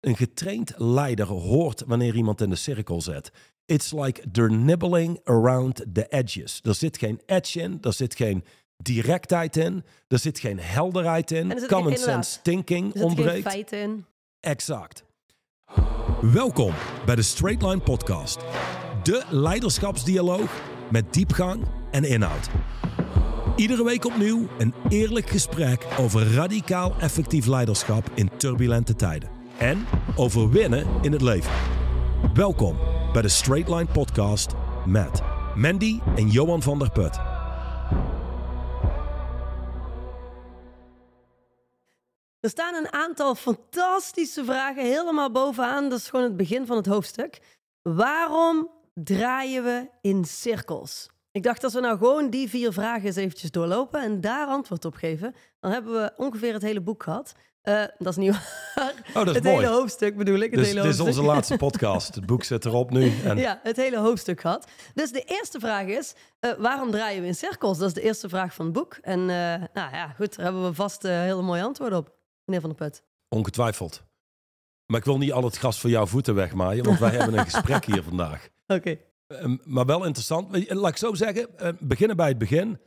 Een getraind leider hoort wanneer iemand in de cirkel zet. It's like they're nibbling around the edges. Er zit geen edge in, er zit geen directheid in, er zit geen helderheid in. Common sense thinking er ontbreekt. Geen feit in. Exact. Welkom bij de Straight Line Podcast. De leiderschapsdialoog met diepgang en inhoud. Iedere week opnieuw een eerlijk gesprek over radicaal effectief leiderschap in turbulente tijden en over winnen in het leven. Welkom bij de Straight Line Podcast met Mandy en Johan van der Put. Er staan een aantal fantastische vragen helemaal bovenaan. Dat is gewoon het begin van het hoofdstuk. Waarom draaien we in cirkels? Ik dacht, als we nou gewoon die vier vragen eens eventjes doorlopen en daar antwoord op geven, dan hebben we ongeveer het hele boek gehad. Eh, dat is nieuw. Oh, dat is het hele hoofdstuk bedoel ik. Het dus, dit is onze laatste podcast. Het boek zit erop nu. En... Ja, het hele hoofdstuk gehad. Dus de eerste vraag is, eh, waarom draaien we in cirkels? Dat is de eerste vraag van het boek. En eh, nou ja, goed, daar hebben we vast hele mooie antwoord op, meneer Van der Put. Ongetwijfeld. Maar ik wil niet al het gras voor jouw voeten wegmaaien, want wij hebben een gesprek hier vandaag. Oké. Ehm, maar wel interessant. Laat ik zo zeggen, ehm, beginnen bij het begin.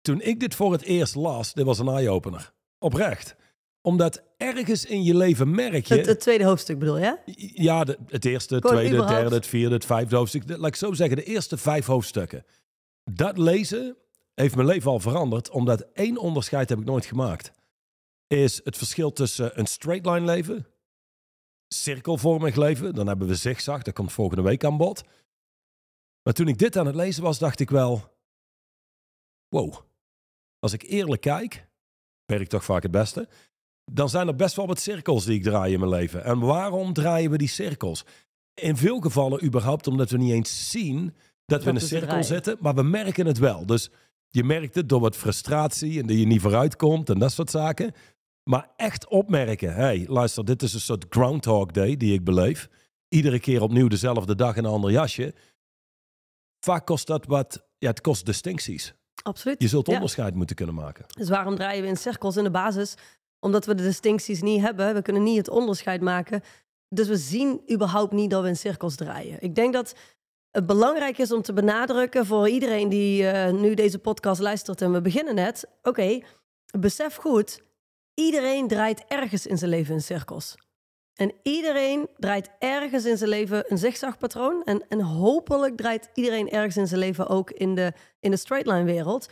Toen ik dit voor het eerst las, dit was een eye-opener. Oprecht omdat ergens in je leven merk je... Het, tweede hoofdstuk bedoel je? Ja, het eerste, het tweede, het derde, het vierde, het vijfde hoofdstuk. De, laat ik zo zeggen, de eerste vijf hoofdstukken. Dat lezen heeft mijn leven al veranderd, omdat één onderscheid heb ik nooit gemaakt. Is het verschil tussen een straight line leven, cirkelvormig leven, dan hebben we zigzag, dat komt volgende week aan bod. Maar toen ik dit aan het lezen was, dacht ik wel, wow, als ik eerlijk kijk, werk ik toch vaak het beste, dan zijn er best wel wat cirkels die ik draai in mijn leven. En waarom draaien we die cirkels? In veel gevallen überhaupt omdat we niet eens zien dat, we in een cirkel zitten, maar we merken het wel. Dus je merkt het door wat frustratie en dat je niet vooruit komt en dat soort zaken. Maar echt opmerken, hey, luister, dit is een soort Groundhog Day die ik beleef. Iedere keer opnieuw dezelfde dag in een ander jasje. Vaak kost dat wat, ja, het kost distincties. Absoluut. Je zult onderscheid moeten kunnen maken. Dus waarom draaien we in cirkels? In de basis omdat we de distincties niet hebben. We kunnen niet het onderscheid maken. Dus we zien überhaupt niet dat we in cirkels draaien. Ik denk dat het belangrijk is om te benadrukken voor iedereen die eh, nu deze podcast luistert en we beginnen net. Oké, besef goed, iedereen draait ergens in zijn leven in cirkels. En iedereen draait ergens in zijn leven een zigzagpatroon. En, en hopelijk draait iedereen ergens in zijn leven ook in de, in de straight line wereld.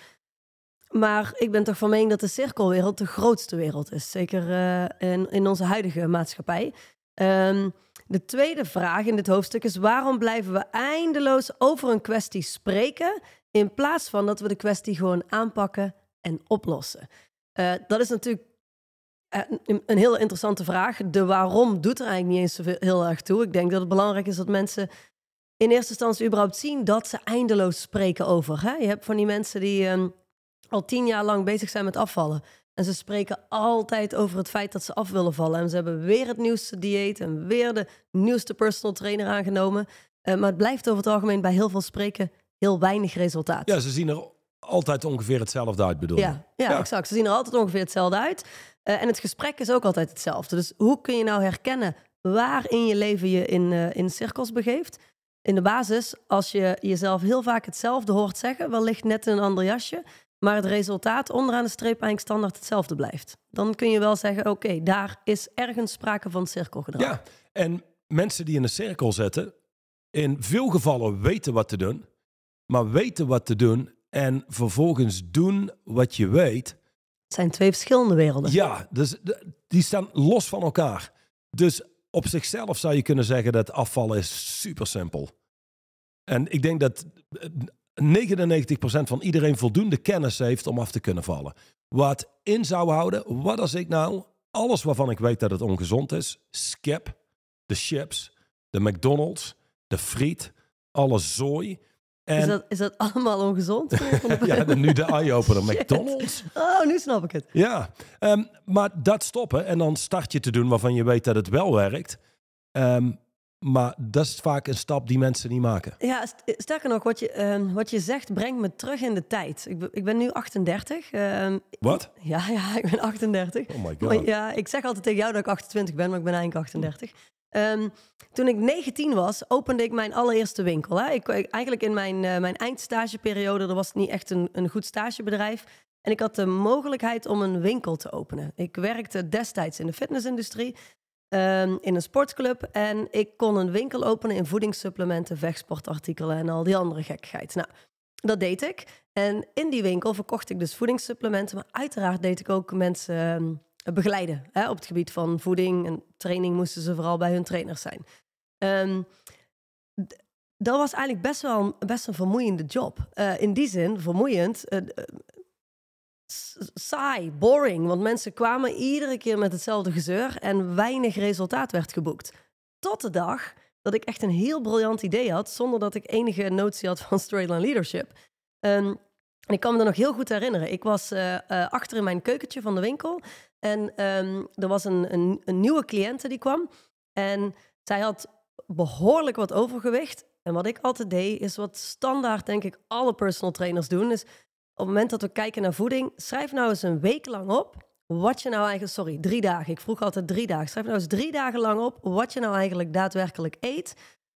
Maar ik ben toch van mening dat de cirkelwereld de grootste wereld is. Zeker eh, in, in, onze huidige maatschappij. Ehm, de tweede vraag in dit hoofdstuk is: waarom blijven we eindeloos over een kwestie spreken? In plaats van dat we de kwestie gewoon aanpakken en oplossen. Eh, dat is natuurlijk eh, een, heel interessante vraag. De waarom doet er eigenlijk niet eens zoveel heel erg toe. Ik denk dat het belangrijk is dat mensen in eerste instantie überhaupt zien dat ze eindeloos spreken over. Hè? Je hebt van die mensen die ehm, al tien jaar lang bezig zijn met afvallen. En ze spreken altijd over het feit dat ze af willen vallen. En ze hebben weer het nieuwste dieet en weer de nieuwste personal trainer aangenomen. Eh, maar het blijft over het algemeen bij heel veel spreken heel weinig resultaat. Ja, ze zien er altijd ongeveer hetzelfde uit, bedoel ja, ja, exact. Ze zien er altijd ongeveer hetzelfde uit. Eh, en het gesprek is ook altijd hetzelfde. Dus hoe kun je nou herkennen waar in je leven je in, eh, in cirkels begeeft? In de basis, als je jezelf heel vaak hetzelfde hoort zeggen, wellicht net in een ander jasje, maar het resultaat onderaan de streep eigenlijk standaard hetzelfde blijft. Dan kun je wel zeggen, oké, daar is ergens sprake van cirkelgedrag. Ja, en mensen die in een cirkel zitten, in veel gevallen weten wat te doen, maar weten wat te doen en vervolgens doen wat je weet. Het zijn twee verschillende werelden. Ja, dus die staan los van elkaar. Dus op zichzelf zou je kunnen zeggen dat afvallen is super simpel. En ik denk dat eh, 99% van iedereen voldoende kennis heeft om af te kunnen vallen. Wat in zou houden, wat als ik nou alles waarvan ik weet dat het ongezond is, skip, de chips, de McDonald's, de friet, alle zooi. En... Is, dat, is dat allemaal ongezond? ja, nu de eye-opener, McDonald's. Oh, nu snap ik het. Ja, ehm, maar dat stoppen en dan start je te doen waarvan je weet dat het wel werkt. Ehm, maar dat is vaak een stap die mensen niet maken. Ja, sterker nog, wat je, ehm, wat je zegt brengt me terug in de tijd. Ik, ben, ik ben nu 38. Ehm, wat? Ja, ja, ik ben 38. Oh my god. Maar, ja, ik zeg altijd tegen jou dat ik 28 ben, maar ik ben eigenlijk 38. Ehm, toen ik 19 was, opende ik mijn allereerste winkel. Hè. Ik, eigenlijk in mijn, eh, mijn eindstageperiode, er was niet echt een, een goed stagebedrijf. En ik had de mogelijkheid om een winkel te openen. Ik werkte destijds in de fitnessindustrie. Ehm, in een sportclub. En ik kon een winkel openen in voedingssupplementen, vechtsportartikelen en al die andere gekkigheid. Nou, dat deed ik. En in die winkel verkocht ik dus voedingssupplementen. Maar uiteraard deed ik ook mensen ehm, begeleiden hè, op het gebied van voeding. En training moesten ze vooral bij hun trainers zijn. Ehm, dat was eigenlijk best wel best een vermoeiende job. Eh, in die zin, vermoeiend. Eh, saai, boring. Want mensen kwamen iedere keer met hetzelfde gezeur en weinig resultaat werd geboekt. Tot de dag dat ik echt een heel briljant idee had, zonder dat ik enige notie had van straight line leadership. Ehm, en ik kan me dat nog heel goed herinneren. Ik was eh, eh, achter in mijn keukentje van de winkel. En ehm, er was een, een, een nieuwe cliënte die kwam. En zij had behoorlijk wat overgewicht. En wat ik altijd deed, is wat standaard, denk ik, alle personal trainers doen. Is op het moment dat we kijken naar voeding, schrijf nou eens een week lang op wat je nou eigenlijk, sorry, drie dagen. Ik vroeg altijd drie dagen. Schrijf nou eens drie dagen lang op wat je nou eigenlijk daadwerkelijk eet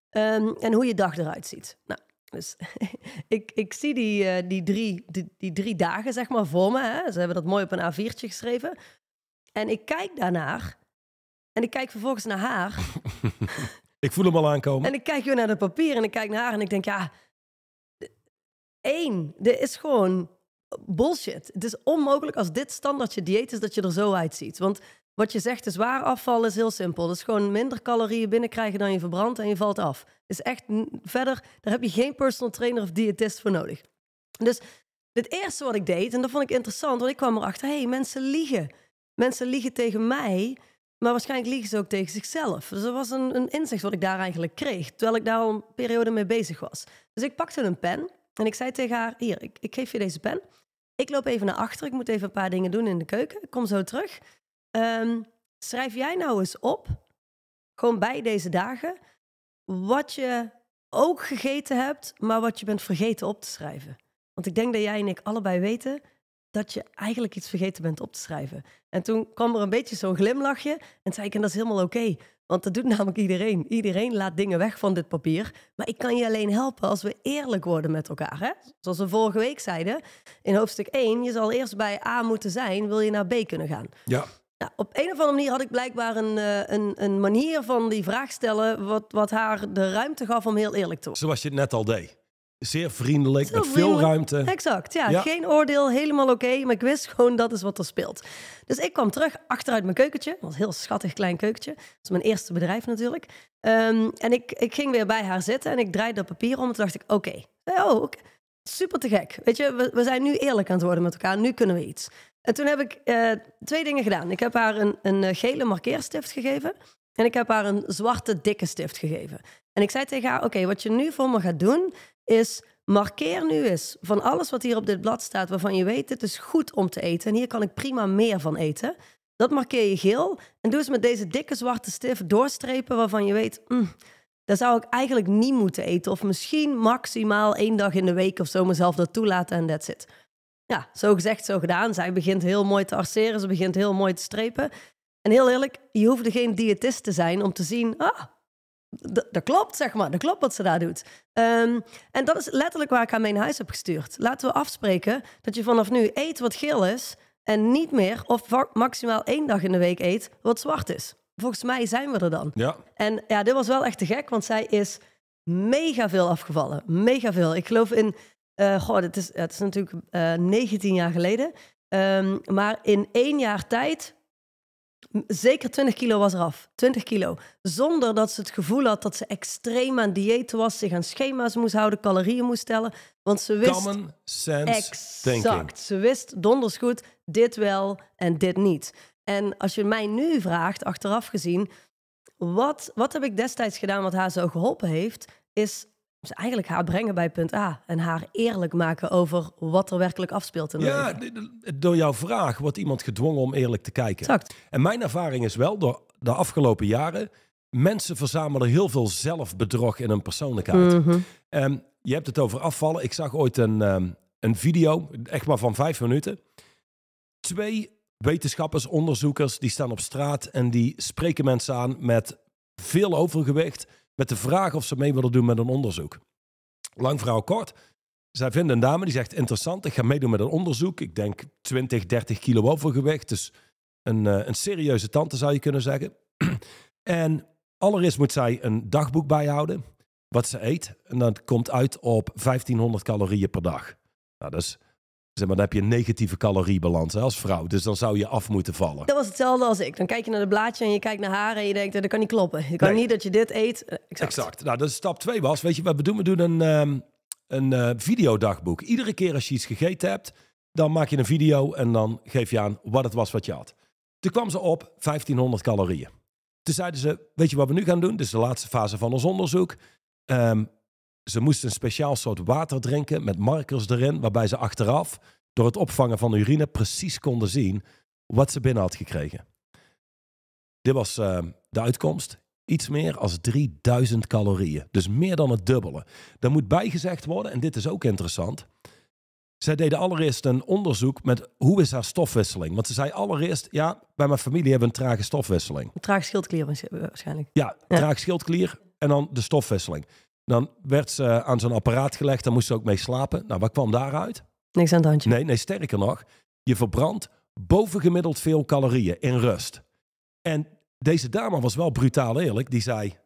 ehm, en hoe je dag eruit ziet. Nou, dus ik, ik zie die, eh, die, drie, die, die, drie dagen zeg maar voor me. Hè? Ze hebben dat mooi op een A4'tje geschreven. En ik kijk daarnaar en ik kijk vervolgens naar haar. ik voel hem al aankomen. En ik kijk weer naar het papier en ik kijk naar haar en ik denk, ja, één. Dit is gewoon bullshit. Het is onmogelijk als dit standaard je dieet is dat je er zo uitziet. Want wat je zegt is waar, afval is heel simpel. Dus gewoon minder calorieën binnenkrijgen dan je verbrandt en je valt af. Is echt verder, daar heb je geen personal trainer of diëtist voor nodig. Dus het eerste wat ik deed, en dat vond ik interessant, want ik kwam erachter, hé, hey, mensen liegen. Mensen liegen tegen mij, maar waarschijnlijk liegen ze ook tegen zichzelf. Dus dat was een, een inzicht wat ik daar eigenlijk kreeg, terwijl ik daar al een periode mee bezig was. Dus ik pakte een pen en ik zei tegen haar, hier, ik, ik geef je deze pen. Ik loop even naar achter, ik moet even een paar dingen doen in de keuken. Ik kom zo terug. Ehm, schrijf jij nou eens op, gewoon bij deze dagen, wat je ook gegeten hebt, maar wat je bent vergeten op te schrijven. Want ik denk dat jij en ik allebei weten dat je eigenlijk iets vergeten bent op te schrijven. En toen kwam er een beetje zo'n glimlachje en zei ik, en dat is helemaal oké. want dat doet namelijk iedereen. Iedereen laat dingen weg van dit papier. Maar ik kan je alleen helpen als we eerlijk worden met elkaar. Hè? Zoals we vorige week zeiden, in hoofdstuk 1, je zal eerst bij A moeten zijn, wil je naar B kunnen gaan. Ja. Nou, op een of andere manier had ik blijkbaar een, eh, een, een manier van die vraag stellen, wat, wat haar de ruimte gaf om heel eerlijk te worden. Zoals je het net al deed. Zeer vriendelijk, met veel ruimte. Exact, ja. Geen oordeel, helemaal oké. maar ik wist gewoon, dat is wat er speelt. Dus ik kwam terug achteruit mijn keukentje. Dat was een heel schattig klein keukentje. Dat is mijn eerste bedrijf natuurlijk. Ehm, en ik, ik ging weer bij haar zitten en ik draaide dat papier om. En toen dacht ik, oké. Oh, super te gek. Weet je, we, we, zijn nu eerlijk aan het worden met elkaar. Nu kunnen we iets. En toen heb ik eh, twee dingen gedaan. Ik heb haar een, een eh, gele markeerstift gegeven. En ik heb haar een zwarte dikke stift gegeven. En ik zei tegen haar, oké, wat je nu voor me gaat doen is markeer nu eens van alles wat hier op dit blad staat, waarvan je weet, het is goed om te eten en hier kan ik prima meer van eten. Dat markeer je geel en doe eens met deze dikke zwarte stift doorstrepen waarvan je weet, mm, daar zou ik eigenlijk niet moeten eten. Of misschien maximaal één dag in de week of zo mezelf dat toelaten en that's it. Ja, zo gezegd, zo gedaan. Zij begint heel mooi te arceren, ze begint heel mooi te strepen. En heel eerlijk, je hoefde geen diëtist te zijn om te zien, ah, dat klopt, zeg maar. Dat klopt wat ze daar doet. Ehm, en dat is letterlijk waar ik haar mee huis heb gestuurd. Laten we afspreken dat je vanaf nu eet wat geel is... en niet meer of maximaal één dag in de week eet wat zwart is. Volgens mij zijn we er dan. Ja. En ja, dit was wel echt te gek, want zij is mega veel afgevallen. Mega veel. Ik geloof in... Uh, goh, het is, het is natuurlijk uh, eh, 19 jaar geleden. Ehm, maar in één jaar tijd Zeker 20 kilo was eraf. 20 kilo. Zonder dat ze het gevoel had dat ze extreem aan dieet was, zich aan schema's moest houden, calorieën moest tellen. Want ze wist. Common sense exact, Ze wist donders goed dit wel en dit niet. En als je mij nu vraagt, achteraf gezien, wat, wat heb ik destijds gedaan wat haar zo geholpen heeft, is ze dus eigenlijk haar brengen bij punt A en haar eerlijk maken over wat er werkelijk afspeelt. In ja, door jouw vraag wordt iemand gedwongen om eerlijk te kijken. Exact. En mijn ervaring is wel, door de afgelopen jaren, mensen verzamelen heel veel zelfbedrog in hun persoonlijkheid. Mm je hebt het over afvallen. Ik zag ooit een, ehm, een video, echt maar van vijf minuten. Twee wetenschappers, onderzoekers, die staan op straat en die spreken mensen aan met veel overgewicht met de vraag of ze mee willen doen met een onderzoek. Lang verhaal kort. Zij vinden een dame die zegt: Interessant, ik ga meedoen met een onderzoek. Ik denk 20, 30 kilo overgewicht. Dus een, eh, een serieuze tante zou je kunnen zeggen. en allereerst moet zij een dagboek bijhouden. Wat ze eet. En dat komt uit op 1500 calorieën per dag. Nou, dat is Zeg maar, dan heb je een negatieve caloriebalans hè, als vrouw. Dus dan zou je af moeten vallen. Dat was hetzelfde als ik. Dan kijk je naar de blaadje en je kijkt naar haar en je denkt, eh, dat kan niet kloppen. Je kan niet dat je dit eet. Eh, exact. Nou, Nou, dus stap 2 was, weet je wat we doen? We doen een, ehm, een eh, videodagboek. Iedere keer als je iets gegeten hebt, dan maak je een video en dan geef je aan wat het was wat je had. Toen kwam ze op 1500 calorieën. Toen zeiden ze, weet je wat we nu gaan doen? Dit is de laatste fase van ons onderzoek. Um, ze moesten een speciaal soort water drinken met markers erin, waarbij ze achteraf door het opvangen van urine precies konden zien wat ze binnen had gekregen. Dit was eh, de uitkomst. Iets meer als 3000 calorieën. Dus meer dan het dubbele. Daar moet bijgezegd worden, en dit is ook interessant. Zij deden allereerst een onderzoek met hoe is haar stofwisseling. Want ze zei allereerst, ja, bij mijn familie hebben we een trage stofwisseling. Een traag schildklier waarschijnlijk. Ja, ja. traag schildklier en dan de stofwisseling. Dan werd ze aan zo'n apparaat gelegd, dan moest ze ook mee slapen. Nou, wat kwam daaruit? Niks aan het handje. Nee, nee, sterker nog, je verbrandt bovengemiddeld veel calorieën in rust. En deze dame was wel brutaal eerlijk. Die zei: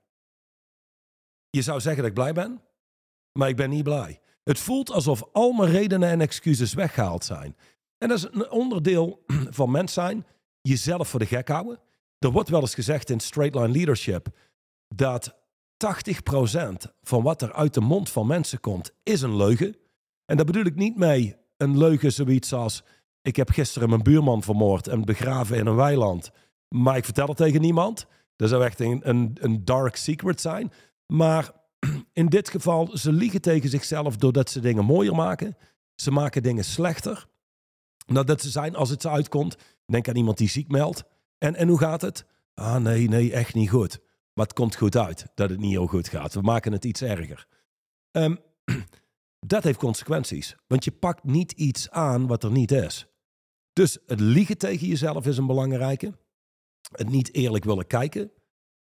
Je zou zeggen dat ik blij ben, maar ik ben niet blij. Het voelt alsof al mijn redenen en excuses weggehaald zijn. En dat is een onderdeel van mens zijn: jezelf voor de gek houden. Er wordt wel eens gezegd in straight line leadership dat 80% van wat er uit de mond van mensen komt, is een leugen. En daar bedoel ik niet mee een leugen zoiets als... ik heb gisteren mijn buurman vermoord en begraven in een weiland. Maar ik vertel het tegen niemand. Dat zou echt een, een, een dark secret zijn. Maar in dit geval, ze liegen tegen zichzelf doordat ze dingen mooier maken. Ze maken dingen slechter. Nadat ze zijn, als het ze uitkomt, denk aan iemand die ziek meldt. En, en hoe gaat het? Ah nee, nee, echt niet goed. Maar het komt goed uit dat het niet heel goed gaat. We maken het iets erger. Ehm, dat heeft consequenties. Want je pakt niet iets aan wat er niet is. Dus het liegen tegen jezelf is een belangrijke. Het niet eerlijk willen kijken.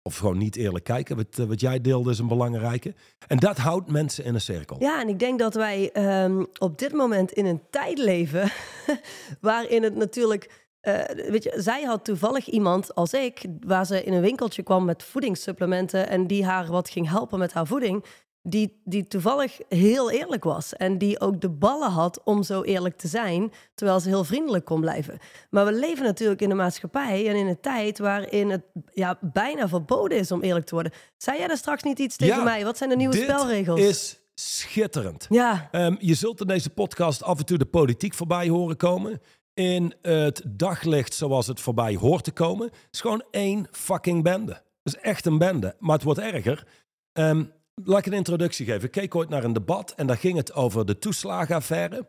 Of gewoon niet eerlijk kijken. Wat, eh, wat jij deelde is een belangrijke. En dat houdt mensen in een cirkel. Ja, en ik denk dat wij ehm, op dit moment in een tijd leven. waarin het natuurlijk eh, weet je, zij had toevallig iemand als ik, waar ze in een winkeltje kwam met voedingssupplementen en die haar wat ging helpen met haar voeding, die, die toevallig heel eerlijk was en die ook de ballen had om zo eerlijk te zijn, terwijl ze heel vriendelijk kon blijven. Maar we leven natuurlijk in een maatschappij en in een tijd waarin het ja, bijna verboden is om eerlijk te worden. Zei jij daar straks niet iets tegen mij? Wat zijn de nieuwe dit spelregels? Is schitterend. Ja. Ehm, je zult in deze podcast af en toe de politiek voorbij horen komen in het daglicht zoals het voorbij hoort te komen. Het is gewoon één fucking bende. Het is echt een bende. Maar het wordt erger. Ehm, laat ik een introductie geven. Ik keek ooit naar een debat en daar ging het over de toeslagenaffaire.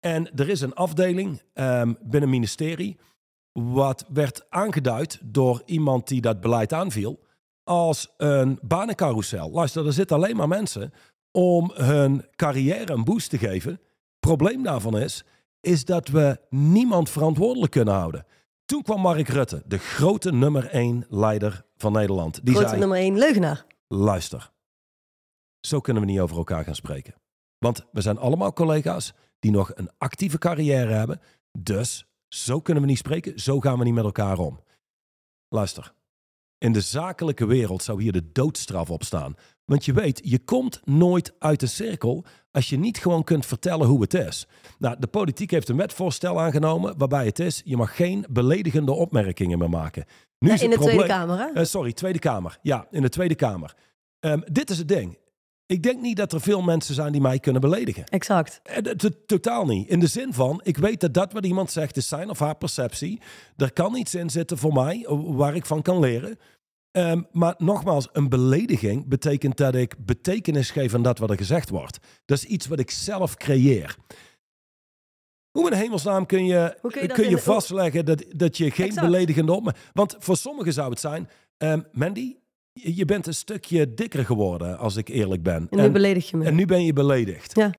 En er is een afdeling um, binnen ministerie. Wat werd aangeduid door iemand die dat beleid aanviel. Als een banencarousel. Luister, er zitten alleen maar mensen om hun carrière een boost te geven. Probleem daarvan is is dat we niemand verantwoordelijk kunnen houden. Toen kwam Mark Rutte, de grote nummer één leider van Nederland. Die grote nummer één leugenaar. Luister, zo kunnen we niet over elkaar gaan spreken. Want we zijn allemaal collega's die nog een actieve carrière hebben. Dus zo kunnen we niet spreken, zo gaan we niet met elkaar om. Luister, in de zakelijke wereld zou hier de doodstraf op staan. Want je weet, je komt nooit uit de cirkel als je niet gewoon kunt vertellen hoe het is. Nou, de politiek heeft een wetvoorstel aangenomen waarbij het is: je mag geen beledigende opmerkingen meer maken. Nu in de Tweede Kamer, eh, sorry, Tweede Kamer. Ja, in de Tweede Kamer. Ehm, dit is het ding. Ik denk niet dat er veel mensen zijn die mij kunnen beledigen. Exact. Eh, totaal niet. In de zin van, ik weet dat dat wat iemand zegt is zijn of haar perceptie. Er kan iets in zitten voor mij eh, waar ik van kan leren. Ehm, maar nogmaals, een belediging betekent dat ik betekenis geef aan dat wat er gezegd wordt. Dat is iets wat ik zelf creëer. Hoe in hemelsnaam kun je, kun je, vastleggen dat, dat je geen exact. beledigende opmerking... Want voor sommigen zou het zijn... Ehm, Mandy, je bent een stukje dikker geworden, als ik eerlijk ben. En, nu beledig je me. En nu ben je beledigd. Ja.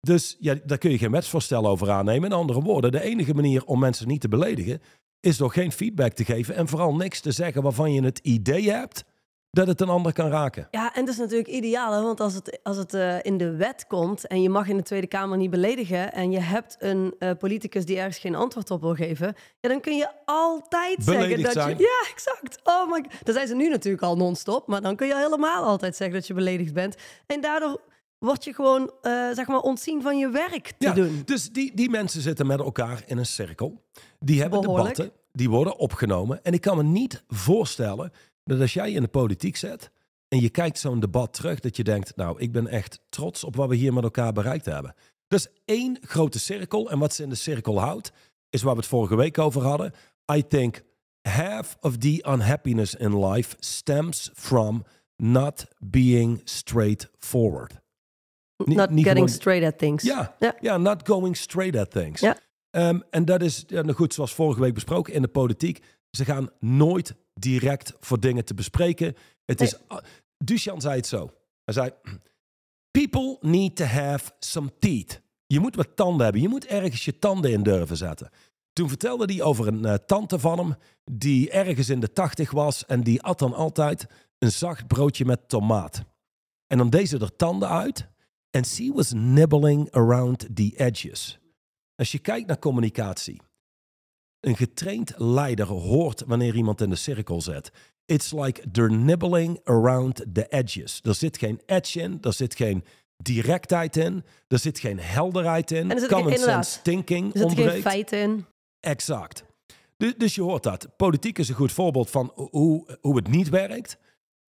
Dus ja, daar kun je geen wetsvoorstel over aannemen. In andere woorden, de enige manier om mensen niet te beledigen is door geen feedback te geven en vooral niks te zeggen waarvan je het idee hebt dat het een ander kan raken. Ja, en dat is natuurlijk ideaal, want als het, als het eh, in de wet komt en je mag in de Tweede Kamer niet beledigen en je hebt een eh, politicus die ergens geen antwoord op wil geven, ja, dan kun je altijd zeggen dat je... Ja, exact. Oh my god. Dat zijn ze nu natuurlijk al non-stop, maar dan kun je helemaal altijd zeggen dat je beledigd bent. En daardoor word je gewoon, eh, zeg maar, ontzien van je werk te doen. Dus die, die mensen zitten met elkaar in een cirkel. Die hebben debatten, die worden opgenomen. En ik kan me niet voorstellen dat als jij in de politiek zit en je kijkt zo'n debat terug, dat je denkt, nou, ik ben echt trots op wat we hier met elkaar bereikt hebben. Dus één grote cirkel. En wat ze in de cirkel houdt, is waar we het vorige week over hadden. I think half of the unhappiness in life stems from not being straightforward not niet getting straight at things. Ja, ja, not going straight at things. Ja. Ehm, en dat is, ja, nou goed, zoals vorige week besproken in de politiek. Ze gaan nooit direct voor dingen te bespreken. Het is, zei het zo. Hij zei, people need to have some teeth. Je moet wat tanden hebben. Je moet ergens je tanden in durven zetten. Toen vertelde hij over een eh, tante van hem die ergens in de tachtig was en die at dan altijd een zacht broodje met tomaat. En dan deed ze er tanden uit en she was nibbling around the edges. Als je kijkt naar communicatie. Een getraind leider hoort wanneer iemand in de cirkel zet. It's like they're nibbling around the edges. Er zit geen edge in, er zit geen directheid in, er zit geen helderheid in. En er zit common geen, sense thinking Er zit geen feiten in. Exact. Dus, je hoort dat. Politiek is een goed voorbeeld van hoe, hoe het niet werkt.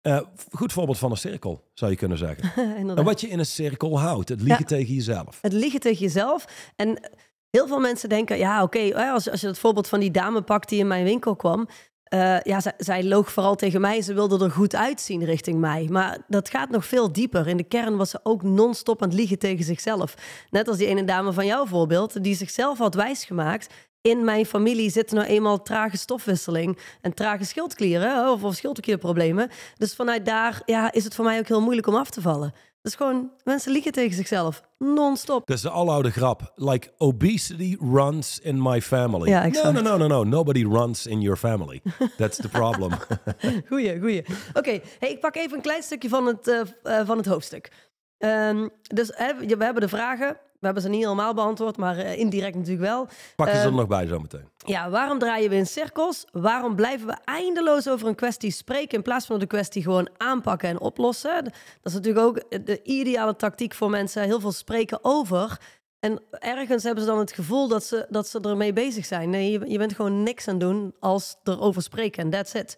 Uh, goed voorbeeld van een cirkel, zou je kunnen zeggen. en wat je in een cirkel houdt, het liegen tegen jezelf. Het liegen tegen jezelf. En heel veel mensen denken, ja oké, als, als je het voorbeeld van die dame pakt die in mijn winkel kwam. Eh, ja, zij, loog vooral tegen mij. Ze wilde er goed uitzien richting mij. Maar dat gaat nog veel dieper. In de kern was ze ook non-stop aan het liegen tegen zichzelf. Net als die ene dame van jouw voorbeeld, die zichzelf had wijsgemaakt. In mijn familie zitten nou eenmaal trage stofwisseling en trage schildklieren of, of schildklierproblemen. Dus vanuit daar ja, is het voor mij ook heel moeilijk om af te vallen. Dat is gewoon, mensen liegen tegen zichzelf. Non-stop. Dat is de aloude grap. Like, obesity runs in my family. Ja, exact. No, no, no, no, no. Nobody runs in your family. That's the problem. goeie, goeie. Oké, hey, ik pak even een klein stukje van het, eh, eh, van het hoofdstuk. Ehm, dus we hebben de vragen. We hebben ze niet helemaal beantwoord, maar uh, indirect natuurlijk wel. Pak je ze er ehm, nog bij zometeen. Ja, waarom draaien we in cirkels? Waarom blijven we eindeloos over een kwestie spreken in plaats van de kwestie gewoon aanpakken en oplossen? Dat is natuurlijk ook eh, de ideale tactiek voor mensen. Heel veel spreken over. En ergens hebben ze dan het gevoel dat ze, dat ze ermee bezig zijn. Nee, je, bent gewoon niks aan doen als erover spreken. En that's it.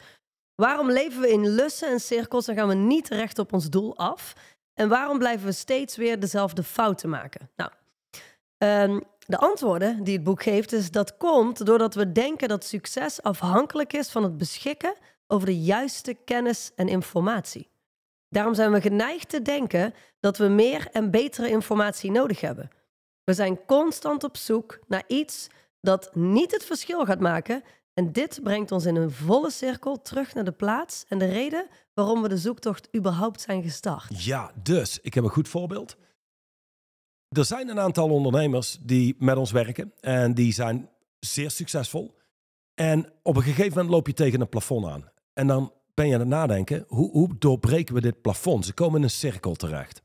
Waarom leven we in lussen en cirkels en gaan we niet recht op ons doel af? En waarom blijven we steeds weer dezelfde fouten maken? Nou, ehm, de antwoorden die het boek geeft is dat komt doordat we denken dat succes afhankelijk is van het beschikken over de juiste kennis en informatie. Daarom zijn we geneigd te denken dat we meer en betere informatie nodig hebben. We zijn constant op zoek naar iets dat niet het verschil gaat maken en dit brengt ons in een volle cirkel terug naar de plaats en de reden waarom we de zoektocht überhaupt zijn gestart. Ja, dus ik heb een goed voorbeeld. Er zijn een aantal ondernemers die met ons werken en die zijn zeer succesvol. En op een gegeven moment loop je tegen een plafond aan. En dan ben je aan het nadenken, hoe, hoe doorbreken we dit plafond? Ze komen in een cirkel terecht.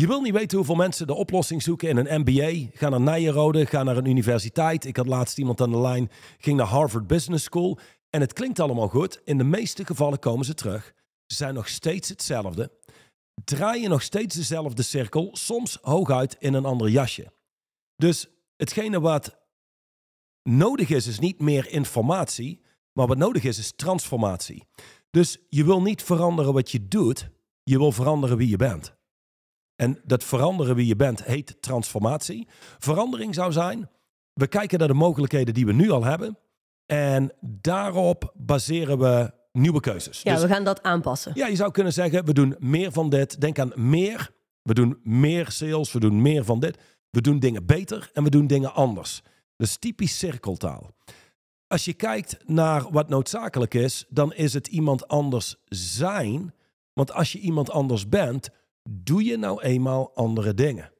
Je wil niet weten hoeveel mensen de oplossing zoeken in een MBA. Ga naar Nijenrode, ga naar een universiteit. Ik had laatst iemand aan de lijn, ging naar Harvard Business School. En het klinkt allemaal goed. In de meeste gevallen komen ze terug. Ze zijn nog steeds hetzelfde. Draaien nog steeds dezelfde cirkel, soms hooguit in een ander jasje. Dus hetgene wat nodig is, is niet meer informatie. Maar wat nodig is, is transformatie. Dus je wil niet veranderen wat je doet. Je wil veranderen wie je bent. En dat veranderen wie je bent heet transformatie. Verandering zou zijn, we kijken naar de mogelijkheden die we nu al hebben. En daarop baseren we nieuwe keuzes. Ja, dus we gaan dat aanpassen. Ja, je zou kunnen zeggen, we doen meer van dit. Denk aan meer. We doen meer sales, we doen meer van dit. We doen dingen beter en we doen dingen anders. Dat is typisch cirkeltaal. Als je kijkt naar wat noodzakelijk is, dan is het iemand anders zijn. Want als je iemand anders bent, doe je nou eenmaal andere dingen.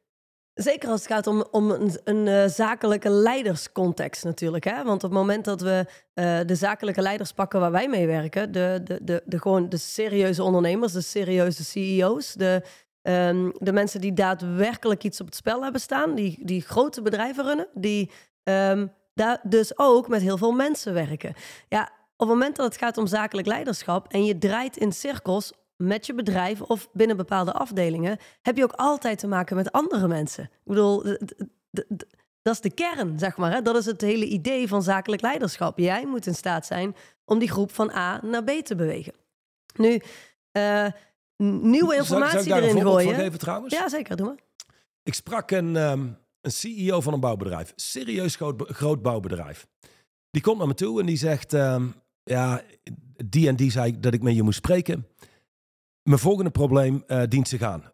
Zeker als het gaat om, om een, een eh, zakelijke leiderscontext natuurlijk. Hè? Want op het moment dat we eh, de zakelijke leiders pakken waar wij mee werken, de, de, de, de, gewoon de serieuze ondernemers, de serieuze CEO's, de, ehm, de mensen die daadwerkelijk iets op het spel hebben staan, die, die grote bedrijven runnen, die ehm, daar dus ook met heel veel mensen werken. Ja, op het moment dat het gaat om zakelijk leiderschap en je draait in cirkels met je bedrijf of binnen bepaalde afdelingen heb je ook altijd te maken met andere mensen. Ik bedoel, dat is de kern, zeg maar. Hè? Dat is het hele idee van zakelijk leiderschap. Jij moet in staat zijn om die groep van A naar B te bewegen. Nu, eh, nieuwe informatie zou, zou erin gooien. Voor even trouwens? Ja, zeker. Doe maar. Ik sprak een, ehm, een CEO van een bouwbedrijf. Serieus groot, groot, bouwbedrijf. Die komt naar me toe en die zegt... Um, ja, die en die zei dat ik met je moest spreken. Mijn volgende probleem uh, dient zich gaan.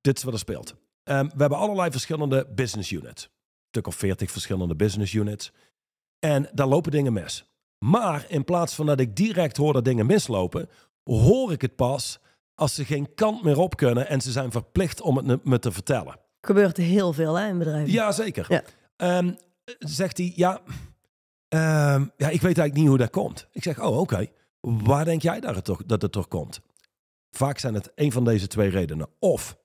Dit is wat er speelt. Ehm, we hebben allerlei verschillende business units. Een stuk of veertig verschillende business units. En daar lopen dingen mis. Maar in plaats van dat ik direct hoor dat dingen mislopen, hoor ik het pas als ze geen kant meer op kunnen en ze zijn verplicht om het me te vertellen. Gebeurt heel veel hè, in bedrijven. Jazeker. Ja. Um, zegt hij, ja, ehm, ja, ik weet eigenlijk niet hoe dat komt. Ik zeg, oh oké, waar denk jij dat toch, dat het toch komt? Vaak zijn het een van deze twee redenen. Of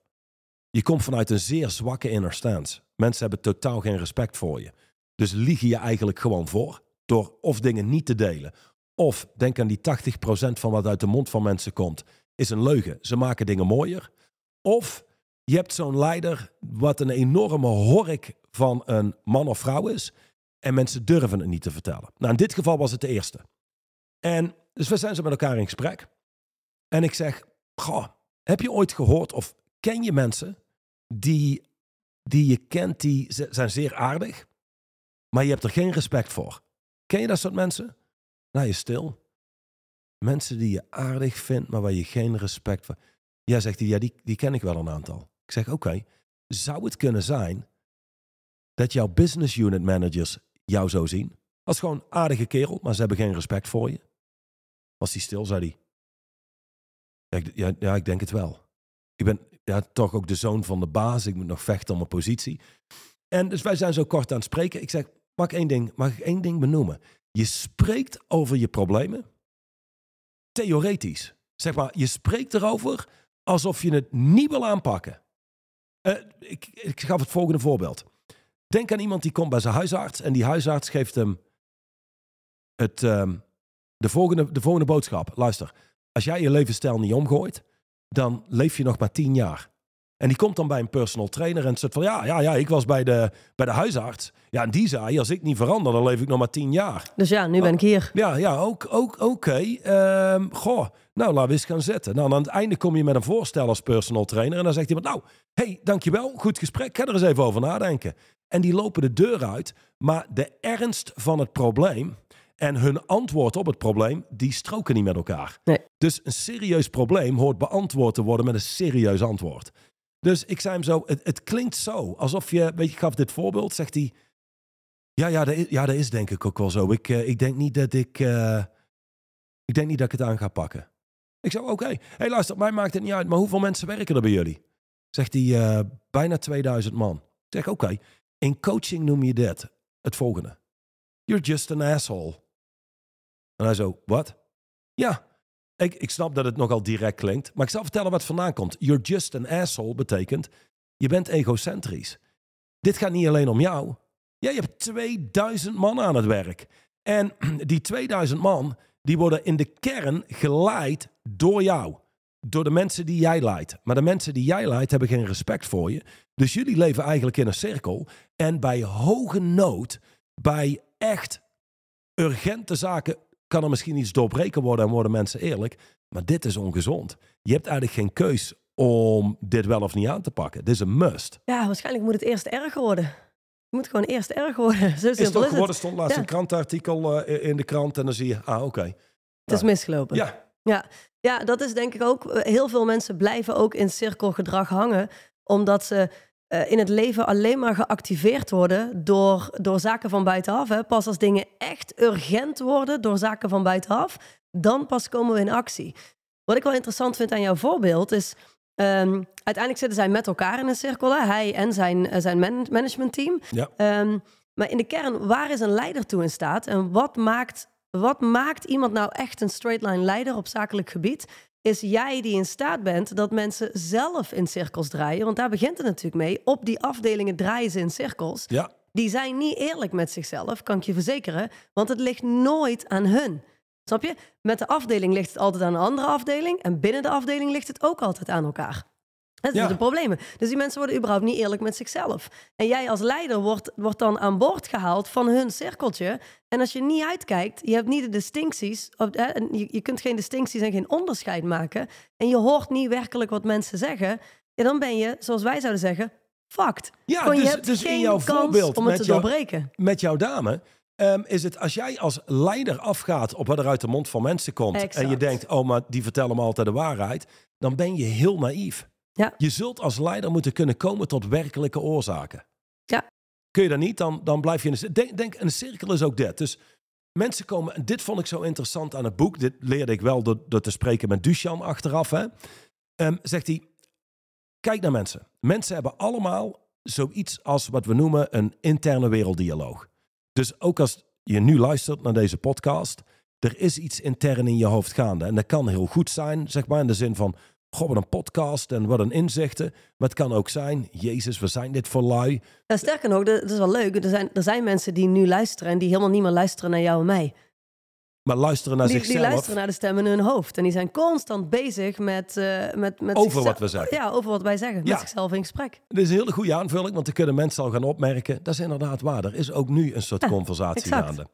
je komt vanuit een zeer zwakke inner Mensen hebben totaal geen respect voor je. Dus liegen je eigenlijk gewoon voor door of dingen niet te delen. Of denk aan die 80% van wat uit de mond van mensen komt, is een leugen. Ze maken dingen mooier. Of je hebt zo'n leider wat een enorme hork van een man of vrouw is. En mensen durven het niet te vertellen. Nou, in dit geval was het de eerste. En dus we zijn ze met elkaar in gesprek. En ik zeg, Goh, heb je ooit gehoord of ken je mensen die, die je kent, die zijn zeer aardig, maar je hebt er geen respect voor? Ken je dat soort mensen? Nou, je stil. Mensen die je aardig vindt, maar waar je geen respect voor... Jij zegt hij, ja, die, die ken ik wel een aantal. Ik zeg, oké, zou het kunnen zijn dat jouw business unit managers jou zo zien? Als gewoon aardige kerel, maar ze hebben geen respect voor je. Was hij stil, zei hij. Ja ik, ja, ja, ik denk het wel. Ik ben ja, toch ook de zoon van de baas. Ik moet nog vechten om mijn positie. En dus wij zijn zo kort aan het spreken. Ik zeg, mag ik één ding, mag ik één ding benoemen? Je spreekt over je problemen. Theoretisch. Zeg maar, je spreekt erover alsof je het niet wil aanpakken. Eh, ik, ik gaf het volgende voorbeeld. Denk aan iemand die komt bij zijn huisarts en die huisarts geeft hem het, ehm, de, volgende, de volgende boodschap. Luister, als jij je levensstijl niet omgooit, dan leef je nog maar tien jaar. En die komt dan bij een personal trainer en zegt van ja, ja, ja, ik was bij de, bij de huisarts. Ja, en die zei, als ik niet verander, dan leef ik nog maar tien jaar. Dus ja, nu ben ik hier. Ja, ja, ook, ook oké. Ehm, goh, nou, laat we eens gaan zetten. Nou, aan het einde kom je met een voorstel als personal trainer. En dan zegt iemand, nou, hey, dankjewel, goed gesprek. Ga er eens even over nadenken. En die lopen de deur uit. Maar de ernst van het probleem en hun antwoord op het probleem, die stroken niet met elkaar. Nee. Dus een serieus probleem hoort beantwoord te worden met een serieus antwoord. Dus ik zei hem zo, het, het klinkt zo, alsof je, weet je, ik gaf dit voorbeeld, zegt hij, ja, ja, dat is, ja, dat is denk ik ook wel zo. Ik, eh, ik denk niet dat ik, eh, ik denk niet dat ik het aan ga pakken. Ik zei, oké, okay. hey, luister, mij maakt het niet uit, maar hoeveel mensen werken er bij jullie? Zegt hij, eh, bijna 2000 man. Ik zeg, oké, in coaching noem je dit, het volgende. You're just an asshole. En hij zo, wat? Ja, ik, ik snap dat het nogal direct klinkt, maar ik zal vertellen wat vandaan komt. You're just an asshole betekent, je bent egocentrisch. Dit gaat niet alleen om jou. Jij hebt 2000 man aan het werk. En die 2000 man, die worden in de kern geleid door jou. Door de mensen die jij leidt. Maar de mensen die jij leidt hebben geen respect voor je. Dus jullie leven eigenlijk in een cirkel. En bij hoge nood, bij echt urgente zaken, kan er misschien iets doorbreken worden en worden mensen eerlijk. Maar dit is ongezond. Je hebt eigenlijk geen keus om dit wel of niet aan te pakken. Dit is een must. Ja, waarschijnlijk moet het eerst erg worden. Het moet gewoon eerst erg worden. Zo is het geworden? stond laatst een krantartikel eh, in de krant en dan zie je, ah oké. Het nou, is misgelopen. Ja. ja. Ja, dat is denk ik ook. Eh, heel veel mensen blijven ook in cirkelgedrag hangen, omdat ze eh, in het leven alleen maar geactiveerd worden door, door zaken van buitenaf. Hè. Pas als dingen echt urgent worden door zaken van buitenaf, dan pas komen we in actie. Wat ik wel interessant vind aan jouw voorbeeld is. Ehm, uiteindelijk zitten zij met elkaar in een cirkel, hè? hij en zijn, eh, zijn managementteam. Ja. Ehm, maar in de kern, waar is een leider toe in staat? En wat maakt, wat maakt iemand nou echt een straight line leider op zakelijk gebied? is jij die in staat bent dat mensen zelf in cirkels draaien. Want daar begint het natuurlijk mee. Op die afdelingen draaien ze in cirkels. Die zijn niet eerlijk met zichzelf, kan ik je verzekeren. Want het ligt nooit aan hun. Snap je? Met de afdeling ligt het altijd aan een andere afdeling. En binnen de afdeling ligt het ook altijd aan elkaar. Dat is de problemen. Dus die mensen worden überhaupt niet eerlijk met zichzelf. En jij als leider wordt, wordt dan aan boord gehaald van hun cirkeltje. En als je niet uitkijkt, je hebt niet de distincties. Of, je, kunt geen distincties en geen onderscheid maken. En je hoort niet werkelijk wat mensen zeggen. En dan ben je, zoals wij zouden zeggen, fucked. Ja, dus, je dus, dus in jouw voorbeeld om Met jouw dame. Ehm, is het als jij als leider afgaat op wat er uit de mond van mensen komt. En je denkt, oh, maar die vertellen me altijd de waarheid. Dan ben je heel naïef. Ja. Je zult als leider moeten kunnen komen tot werkelijke oorzaken. Ja. Kun je dat niet, dan, dan blijf je in een... Denk, een cirkel is ook dit. Dus mensen komen... En dit vond ik zo interessant aan het boek. Dit leerde ik wel door, door te spreken met Duchan achteraf. Hè. Ehm, zegt hij, kijk naar mensen. Mensen hebben allemaal zoiets als wat we noemen een interne werelddialoog. Dus ook als je nu luistert naar deze podcast, er is iets intern in je hoofd gaande. En dat kan heel goed zijn, zeg maar, in de zin van Goh, wat een podcast en wat een inzichten. Maar het kan ook zijn, Jezus, we zijn dit voor lui. Ja, sterker nog, dat is wel leuk. Er zijn, er zijn mensen die nu luisteren en die helemaal niet meer luisteren naar jou en mij. Maar luisteren naar zichzelf. Die luisteren naar de stemmen in hun hoofd. En die zijn constant bezig met... Eh, met, met over wat we zeggen. Ja, over wat wij zeggen. Met zichzelf in gesprek. Dit is een hele goede aanvulling, want dan kunnen mensen al gaan opmerken. Dat is inderdaad waar. Er is ook nu een soort conversatie exact. gaande.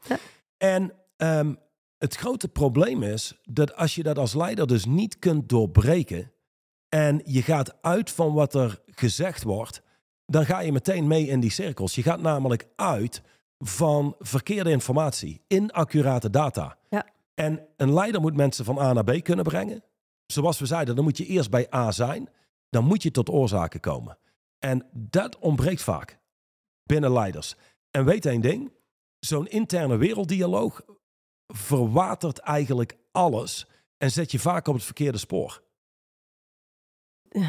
En um, het grote probleem is dat als je dat als leider dus niet kunt doorbreken en je gaat uit van wat er gezegd wordt, dan ga je meteen mee in die cirkels. Je gaat namelijk uit van verkeerde informatie, inaccurate data. Ja. En een leider moet mensen van A naar B kunnen brengen. Zoals we zeiden, dan moet je eerst bij A zijn, dan moet je tot oorzaken komen. En dat ontbreekt vaak binnen leiders. En weet één ding, zo'n interne werelddialoog verwatert eigenlijk alles en zet je vaak op het verkeerde spoor.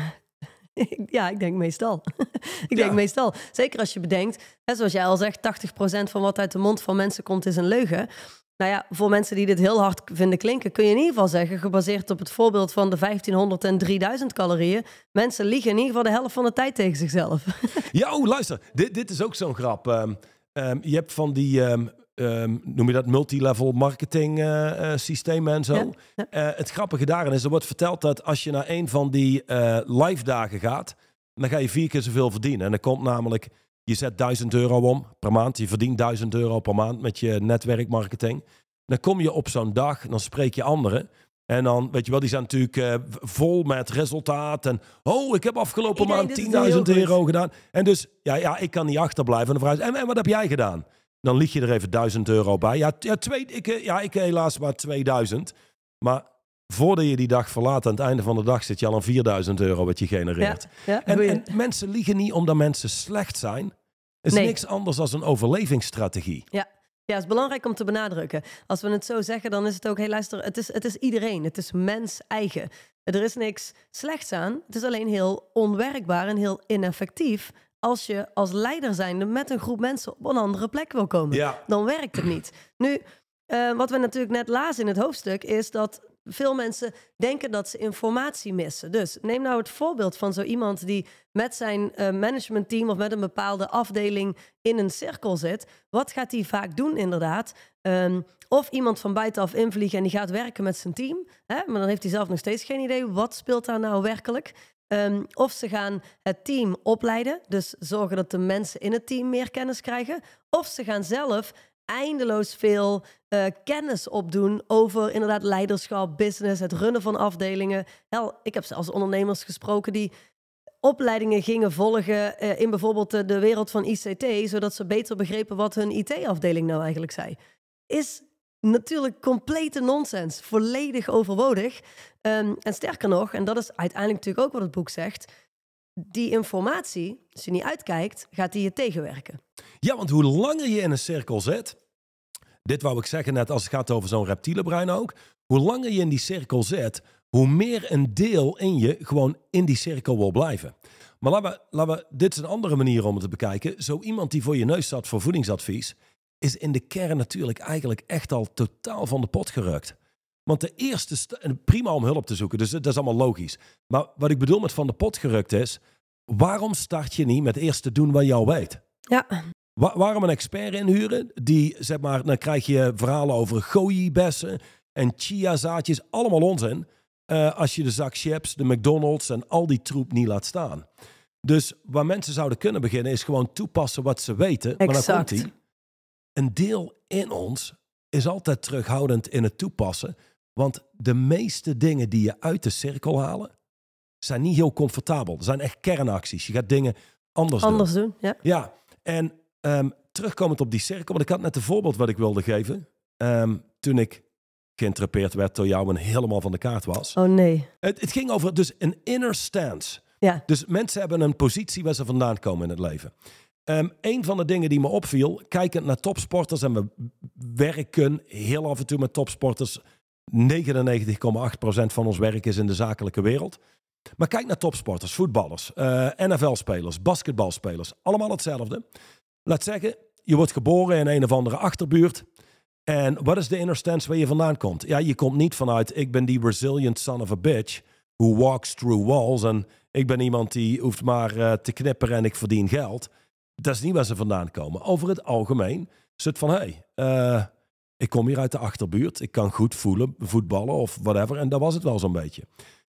Ja, ik denk meestal. ik denk meestal. Zeker als je bedenkt, zoals jij al zegt, 80% van wat uit de mond van mensen komt is een leugen. Nou ja, voor mensen die dit heel hard vinden klinken, kun je in ieder geval zeggen, gebaseerd op het voorbeeld van de 1500 en 3000 calorieën, mensen liegen in ieder geval de helft van de tijd tegen zichzelf. ja, oh, luister, dit, dit is ook zo'n grap. Ehm, ehm, je hebt van die ehm, Ehm, noem je dat, multilevel marketing uh, eh, eh, systemen en zo. Eh, het grappige daarin is, er wordt verteld dat als je naar een van die live dagen gaat, dan ga je vier keer zoveel verdienen. En dan komt namelijk, je zet 1000 euro om per maand, je verdient 1000 euro per maand met je netwerkmarketing. Dan kom je op zo'n dag, dan spreek je anderen. En dan, weet je wel, die zijn natuurlijk vol met resultaten. oh, ik heb afgelopen maand 10.000 euro gedaan. En dus, ja, ja, ik kan niet achterblijven. En, de en, en wat heb jij gedaan? Dan lieg je er even 1000 euro bij. Ja, ja, twee, ik, eh, ja, ik helaas maar 2000. Maar voordat je die dag verlaat, aan het einde van de dag zit je al aan 4000 euro wat je genereert. en, mensen liegen niet omdat mensen slecht zijn. Het is niks anders dan een overlevingsstrategie. Ja. Ja, het is belangrijk om te benadrukken. Als we het zo zeggen, dan is het ook, heel luister, het is, het is iedereen. Het is mens eigen. Er is niks slechts aan. Het is alleen heel onwerkbaar en heel ineffectief als je als leider zijnde met een groep mensen op een andere plek wil komen. Dan werkt het niet. Nu, eh, wat we natuurlijk net lazen in het hoofdstuk is dat veel mensen denken dat ze informatie missen. Dus neem nou het voorbeeld van zo iemand die met zijn eh, managementteam of met een bepaalde afdeling in een cirkel zit. Wat gaat die vaak doen, inderdaad? Ehm, of iemand van buitenaf invliegen en die gaat werken met zijn team. Hè? Maar dan heeft hij zelf nog steeds geen idee wat speelt daar nou werkelijk. Ehm, of ze gaan het team opleiden, dus zorgen dat de mensen in het team meer kennis krijgen. Of ze gaan zelf eindeloos veel eh, kennis opdoen over inderdaad leiderschap, business, het runnen van afdelingen. Hel, ik heb zelfs ondernemers gesproken die opleidingen gingen volgen eh, in bijvoorbeeld de wereld van ICT, zodat ze beter begrepen wat hun IT-afdeling nou eigenlijk zei. Is natuurlijk complete nonsens. Volledig overbodig. Ehm, en sterker nog, en dat is uiteindelijk natuurlijk ook wat het boek zegt. Die informatie, als je niet uitkijkt, gaat die je tegenwerken. Ja, want hoe langer je in een cirkel zit. Dit wou ik zeggen net als het gaat over zo'n reptielenbrein ook. Hoe langer je in die cirkel zit, hoe meer een deel in je gewoon in die cirkel wil blijven. Maar laten we, laten we, dit is een andere manier om het te bekijken. Zo iemand die voor je neus zat voor voedingsadvies is in de kern natuurlijk eigenlijk echt al totaal van de pot gerukt. Want de eerste, prima om hulp te zoeken, dus dat is allemaal logisch. Maar wat ik bedoel met van de pot gerukt is, waarom start je niet met eerst te doen wat al weet? Ja. waarom een expert inhuren? Die, zeg maar, dan krijg je verhalen over goji-bessen en chia-zaadjes, allemaal onzin. Eh, als je de zak chips, de McDonald's en al die troep niet laat staan. Dus waar mensen zouden kunnen beginnen is gewoon toepassen wat ze weten. Maar dan komt die een deel in ons is altijd terughoudend in het toepassen. Want de meeste dingen die je uit de cirkel halen, zijn niet heel comfortabel. Er zijn echt kernacties. Je gaat dingen anders, anders doen. ja. ja. En um, terugkomend op die cirkel, want ik had net een voorbeeld wat ik wilde geven. Um, toen ik geïnterpreteerd werd door jou en helemaal van de kaart was. Oh nee. Het, het ging over dus een inner stance. Ja. Dus mensen hebben een positie waar ze vandaan komen in het leven. Ehm, een van de dingen die me opviel, kijkend naar topsporters, en we werken heel af en toe met topsporters. 99,8% van ons werk is in de zakelijke wereld. Maar kijk naar topsporters, voetballers, eh, NFL-spelers, basketbalspelers. Allemaal hetzelfde. Laat zeggen, je wordt geboren in een of andere achterbuurt. En wat is de inner stance waar je vandaan komt? Ja, je komt niet vanuit, ik ben die resilient son of a bitch who walks through walls. En ik ben iemand die hoeft maar eh, te knipperen en ik verdien geld dat is niet waar ze vandaan komen. Over het algemeen is van, hé, hey, eh, ik kom hier uit de achterbuurt. Ik kan goed voelen, voetballen of whatever. En dat was het wel zo'n beetje.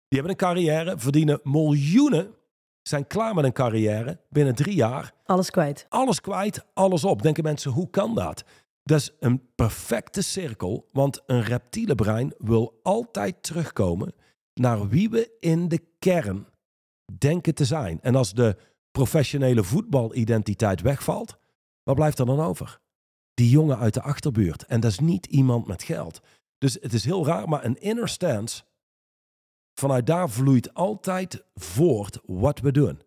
Die hebben een carrière, verdienen miljoenen, zijn klaar met een carrière binnen drie jaar. Alles kwijt. Alles kwijt, alles op. Denken mensen, hoe kan dat? Dat is een perfecte cirkel, want een reptiele brein wil altijd terugkomen naar wie we in de kern denken te zijn. En als de professionele voetbalidentiteit wegvalt, wat blijft er dan over? Die jongen uit de achterbuurt. En dat is niet iemand met geld. Dus het is heel raar, maar een inner stance, vanuit daar vloeit altijd voort wat we doen.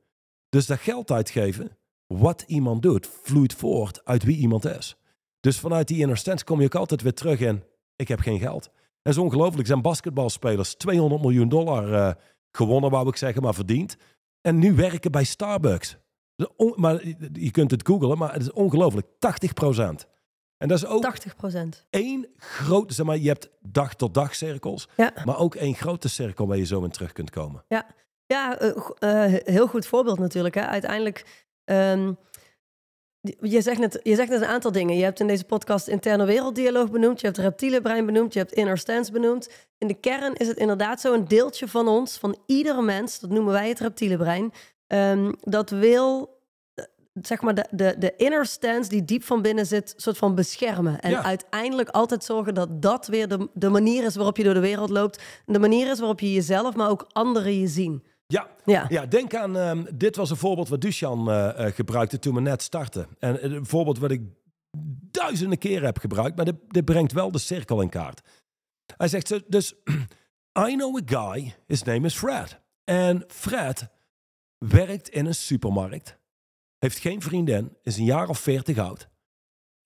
Dus dat geld uitgeven, wat iemand doet, vloeit voort uit wie iemand is. Dus vanuit die inner stance kom je ook altijd weer terug in, ik heb geen geld. En is ongelooflijk, zijn basketbalspelers 200 miljoen dollar uh, gewonnen, wou ik zeggen, maar verdiend en nu werken bij Starbucks. Maar je kunt het googlen, maar het is ongelooflijk. 80 En dat is ook 80 één grote, zeg maar, je hebt dag tot dag cirkels, maar ook één grote cirkel waar je zo in terug kunt komen. Ja, ja eh, eh, heel goed voorbeeld natuurlijk. Hè. Uiteindelijk ehm, je zegt, net, je zegt een aantal dingen. Je hebt in deze podcast interne werelddialoog benoemd. Je hebt reptiele brein benoemd. Je hebt inner stance benoemd. In de kern is het inderdaad zo een deeltje van ons, van iedere mens, dat noemen wij het reptiele brein. Ehm, dat wil eh, zeg maar de, de, de inner stance die diep van binnen zit, soort van beschermen. En uiteindelijk altijd zorgen dat dat weer de manier is waarop je door de wereld loopt. De manier is waarop je jezelf, maar ook anderen je zien. Ja, ja. denk aan, ehm, dit was een voorbeeld wat Dusjan eh, eh, gebruikte toen we net startten. En eh, een voorbeeld wat ik duizenden keren heb gebruikt, maar dit, dit brengt wel de cirkel in kaart. Hij zegt dus, I know a guy, his name is Fred. En Fred werkt in een supermarkt, heeft geen vriendin, is een jaar of veertig oud.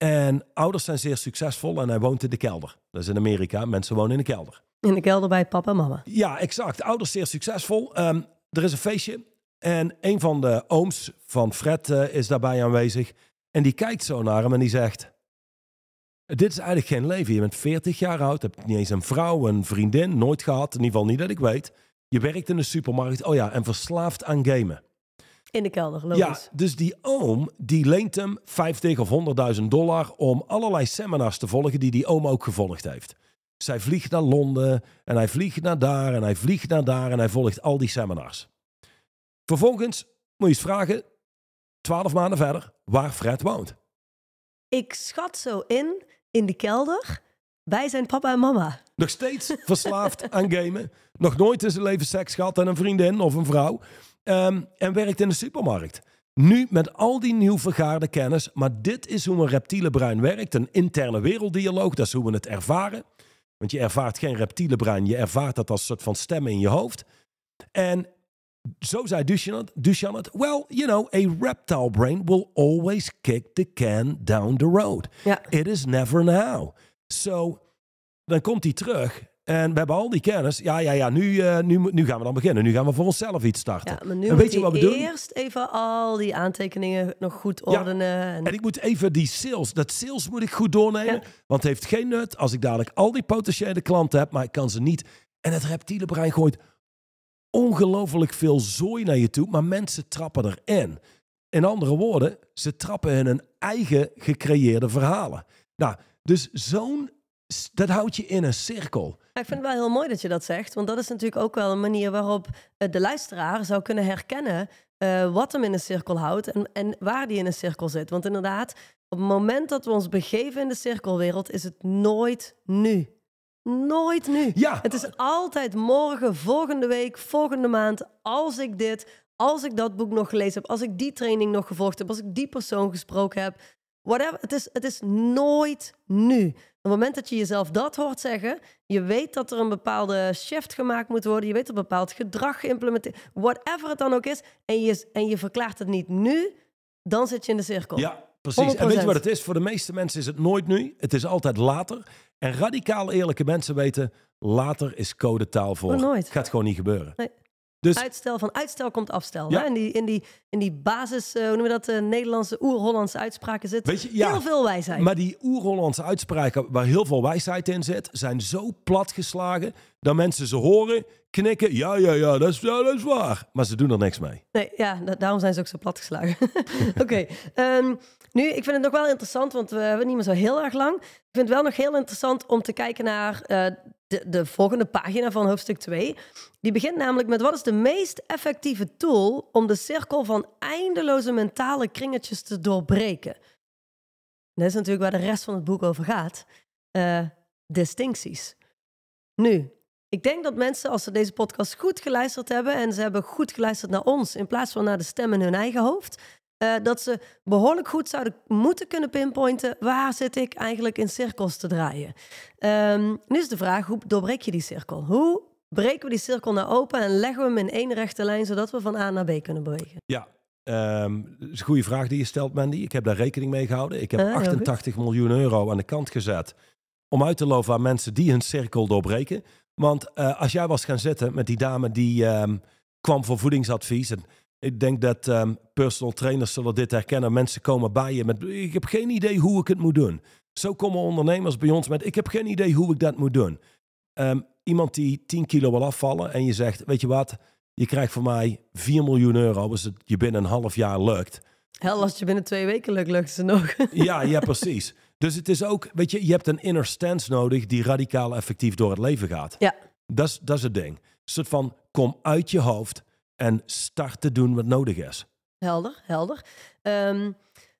En ouders zijn zeer succesvol en hij woont in de kelder. Dat is in Amerika, mensen wonen in de kelder. In de kelder bij papa en mama. Ja, exact. Ouders zeer succesvol. Um, er is een feestje en een van de ooms van Fred eh, is daarbij aanwezig. En die kijkt zo naar hem en die zegt... Dit is eigenlijk geen leven. Je bent 40 jaar oud, ik niet eens een vrouw, een vriendin, nooit gehad. In ieder geval niet dat ik weet. Je werkt in de supermarkt. Oh ja, en verslaafd aan gamen. In de kelder, logisch. Ja, dus die oom, die leent hem 50 of 100.000 dollar om allerlei seminars te volgen die die oom ook gevolgd heeft. Zij vliegt naar Londen en hij vliegt naar daar en hij vliegt naar daar en hij volgt al die seminars. Vervolgens moet je eens vragen, twaalf maanden verder, waar Fred woont. Ik schat zo in, in de kelder, bij zijn papa en mama. Nog steeds verslaafd aan gamen. Nog nooit in zijn leven seks gehad aan een vriendin of een vrouw. Ehm, en werkt in de supermarkt. Nu met al die nieuw vergaarde kennis, maar dit is hoe een reptiele brein werkt. Een interne werelddialoog, dat is hoe we het ervaren. Want je ervaart geen reptiele brein. Je ervaart dat als een soort van stemmen in je hoofd. En zo zei Dushan, het. Well, you know, a reptile brain will always kick the can down the road. It is never now. So, dan komt hij terug en we hebben al die kennis. Ja, ja, ja, nu, eh, nu, nu gaan we dan beginnen. Nu gaan we voor onszelf iets starten. Ja, maar nu weet je wat we doen? Eerst even al die aantekeningen nog goed ordenen. En... ik moet even die sales, dat sales moet ik goed doornemen. Want het heeft geen nut als ik dadelijk al die potentiële klanten heb, maar ik kan ze niet. En het reptiele brein gooit ongelooflijk veel zooi naar je toe, maar mensen trappen erin. In andere woorden, ze trappen in hun eigen gecreëerde verhalen. Nou, dus zo'n dat houdt je in een cirkel. ik vind het wel heel mooi dat je dat zegt. Want dat is natuurlijk ook wel een manier waarop eh, de luisteraar zou kunnen herkennen eh, wat hem in een cirkel houdt en, en waar die in een cirkel zit. Want inderdaad, op het moment dat we ons begeven in de cirkelwereld, is het nooit nu. Nooit nu. Ja. Het is altijd morgen, volgende week, volgende maand. Als ik dit, als ik dat boek nog gelezen heb, als ik die training nog gevolgd heb, als ik die persoon gesproken heb, whatever. Het is, het is nooit nu. Op het moment dat je jezelf dat hoort zeggen, je weet dat er een bepaalde shift gemaakt moet worden, je weet dat een bepaald gedrag geïmplementeerd, whatever het dan ook is, en je, en je verklaart het niet nu, dan zit je in de cirkel. Ja, precies. En weet je wat het is? Voor de meeste mensen is het nooit nu, het is altijd later. En radicaal eerlijke mensen weten, later is codetaal voor. Oh, nooit. Gaat gewoon niet gebeuren. Nee. Dus... Uitstel van uitstel komt afstel. Hè? In, die, in, die, in die basis, eh, hoe noemen we dat, eh, Nederlandse oer-Hollandse uitspraken zit heel veel wijsheid. Maar die oer-Hollandse uitspraken waar heel veel wijsheid in zit, zijn zo platgeslagen dat mensen ze horen, knikken, ja, ja, ja, dat is, ja, dat is waar. Maar ze doen er niks mee. Nee, ja, daarom zijn ze ook zo platgeslagen. Oké, ehm, nu, ik vind het nog wel interessant, want we hebben niet meer zo heel erg lang. Ik vind het wel nog heel interessant om te kijken naar eh, de, volgende pagina van hoofdstuk 2. Die begint namelijk met wat is de meest effectieve tool om de cirkel van eindeloze mentale kringetjes te doorbreken. dat is natuurlijk waar de rest van het boek over gaat. Eh, distincties. Nu, ik denk dat mensen, als ze deze podcast goed geluisterd hebben en ze hebben goed geluisterd naar ons in plaats van naar de stem in hun eigen hoofd, eh, dat ze behoorlijk goed zouden moeten kunnen pinpointen waar zit ik eigenlijk in cirkels te draaien. Ehm, nu is de vraag, hoe doorbreek je die cirkel? Hoe breken we die cirkel naar nou open en leggen we hem in één rechte lijn, zodat we van A naar B kunnen bewegen? Ja, ehm, dat is een goede vraag die je stelt, Mandy. Ik heb daar rekening mee gehouden. Ik heb 88 ah, miljoen euro aan de kant gezet om uit te lopen aan mensen die hun cirkel doorbreken. Want eh, als jij was gaan zitten met die dame die ehm, kwam voor voedingsadvies ik denk dat ehm, personal trainers zullen dit herkennen. Mensen komen bij je met, ik heb geen idee hoe ik het moet doen. Zo komen ondernemers bij ons met, ik heb geen idee hoe ik dat moet doen. Ehm, iemand die 10 kilo wil afvallen en je zegt, weet je wat, je krijgt van mij 4 miljoen euro als het je binnen een half jaar lukt. Hel, als je binnen twee weken lukt, lukt ze nog. ja, ja, precies. Dus het is ook, weet je, je hebt een inner stance nodig die radicaal effectief door het leven gaat. Ja. Dat is het ding. Een soort van, kom uit je hoofd, en start te doen wat nodig is. Helder, helder. Ehm,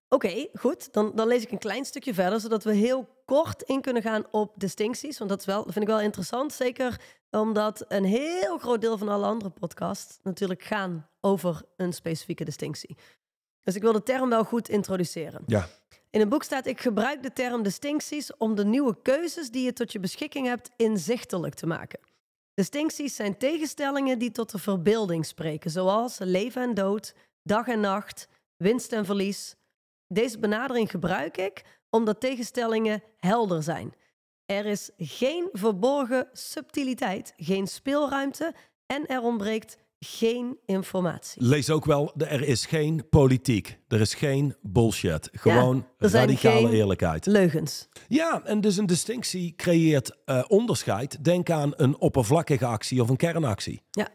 oké, goed. Dan, dan lees ik een klein stukje verder, zodat we heel kort in kunnen gaan op distincties. Want dat is wel, vind ik wel interessant. Zeker omdat een heel groot deel van alle andere podcasts natuurlijk gaan over een specifieke distinctie. Dus ik wil de term wel goed introduceren. Ja. In het boek staat: Ik gebruik de term distincties om de nieuwe keuzes die je tot je beschikking hebt inzichtelijk te maken. Distincties zijn tegenstellingen die tot de verbeelding spreken, zoals leven en dood, dag en nacht, winst en verlies. Deze benadering gebruik ik omdat tegenstellingen helder zijn. Er is geen verborgen subtiliteit, geen speelruimte en er ontbreekt geen informatie. Lees ook wel, er is geen politiek. Er is geen bullshit. Gewoon radicale eerlijkheid. Leugens. Ja, en dus een distinctie creëert eh, onderscheid. Denk aan een oppervlakkige actie of een kernactie. Ja.